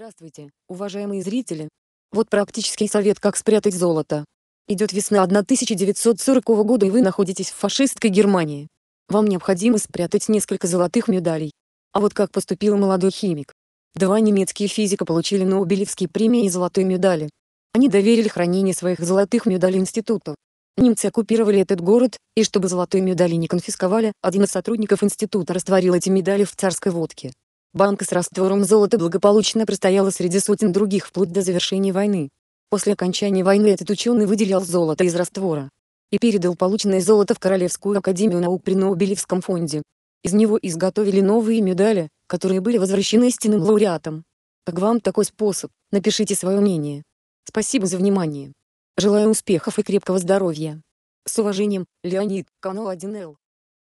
Здравствуйте, уважаемые зрители! Вот практический совет как спрятать золото. Идет весна 1940 года и вы находитесь в фашистской Германии. Вам необходимо спрятать несколько золотых медалей. А вот как поступил молодой химик. Два немецкие физика получили Нобелевские премии и золотые медали. Они доверили хранение своих золотых медалей институту. Немцы оккупировали этот город, и чтобы золотые медали не конфисковали, один из сотрудников института растворил эти медали в царской водке. Банка с раствором золота благополучно простояла среди сотен других вплоть до завершения войны. После окончания войны этот ученый выделял золото из раствора и передал полученное золото в Королевскую академию наук при Нобелевском фонде. Из него изготовили новые медали, которые были возвращены истинным лауреатам. Как вам такой способ? Напишите свое мнение. Спасибо за внимание. Желаю успехов и крепкого здоровья. С уважением, Леонид, канал 1Л.